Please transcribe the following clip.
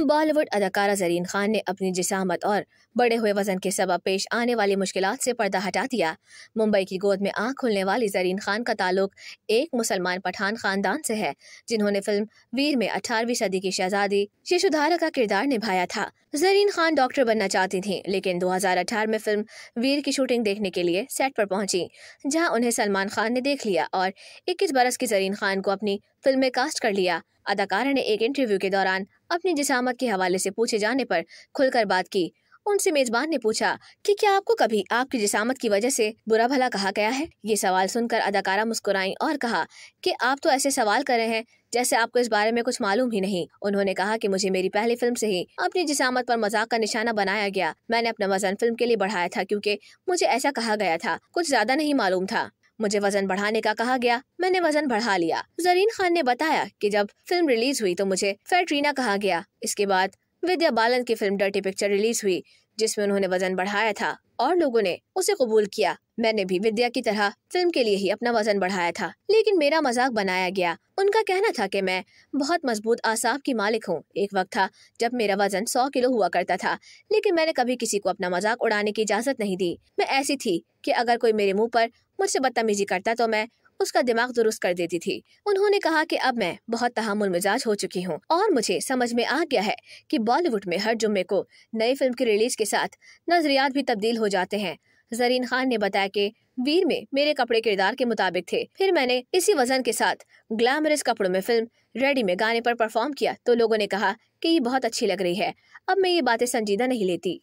बॉलीवुड अदाकारा जरीन खान ने अपनी जिसामत और बड़े हुए वजन के सबब पेश आने वाली मुश्किल से पर्दा हटा दिया मुंबई की गोद में आँख खुलने वाली जरीन खान का ताल्लुक एक मुसलमान पठान खानदान से है जिन्होंने फिल्म वीर में अठारहवीं सदी की शहजादी शिशुधारा का किरदार निभाया था जरीन खान डॉक्टर बनना चाहती थी लेकिन अठारह में फिल्म वीर की शूटिंग देखने के लिए सेट पर पहुंची जहाँ उन्हें सलमान खान ने देख लिया और इक्कीस बरस की जरीन खान को अपनी फिल्म में कास्ट कर लिया अदाकारा ने एक इंटरव्यू के दौरान अपनी जिसामत के हवाले से पूछे जाने पर खुलकर बात की उनसे मेजबान ने पूछा कि क्या आपको कभी आपकी जिसामत की वजह से बुरा भला कहा गया है ये सवाल सुनकर अदाकारा मुस्कुराई और कहा कि आप तो ऐसे सवाल कर रहे हैं जैसे आपको इस बारे में कुछ मालूम ही नहीं उन्होंने कहा कि मुझे मेरी पहली फिल्म से ही अपनी जिसामत पर मजाक का निशाना बनाया गया मैंने अपना वजन फिल्म के लिए बढ़ाया था क्यूँकी मुझे ऐसा कहा गया था कुछ ज्यादा नहीं मालूम था मुझे वजन बढ़ाने का कहा गया मैंने वजन बढ़ा लिया जरीन खान ने बताया कि जब फिल्म रिलीज हुई तो मुझे रीना कहा गया इसके बाद विद्या बालन की फिल्म डर्टी पिक्चर रिलीज हुई जिसमें उन्होंने वजन बढ़ाया था और लोगों ने उसे कबूल किया मैंने भी विद्या की तरह फिल्म के लिए ही अपना वजन बढ़ाया था लेकिन मेरा मजाक बनाया गया उनका कहना था कि मैं बहुत मजबूत आसाब की मालिक हूँ एक वक्त था जब मेरा वजन सौ किलो हुआ करता था लेकिन मैंने कभी किसी को अपना मजाक उड़ाने की इजाज़त नहीं दी मैं ऐसी थी की अगर कोई मेरे मुँह आरोप मुझसे बदतमीजी करता तो मैं उसका दिमाग दुरुस्त कर देती थी उन्होंने कहा कि अब मैं बहुत तहमुल मिजाज हो चुकी हूँ और मुझे समझ में आ गया है कि बॉलीवुड में हर जुम्मे को नई फिल्म की रिलीज के साथ नजरियात भी तब्दील हो जाते हैं जरीन खान ने बताया कि वीर में मेरे कपड़े किरदार के मुताबिक थे फिर मैंने इसी वजन के साथ ग्लैमरस कपड़ों में फिल्म रेडी में गाने पर परफॉर्म किया तो लोगों ने कहा कि ये बहुत अच्छी लग रही है अब मैं ये बातें संजीदा नहीं लेती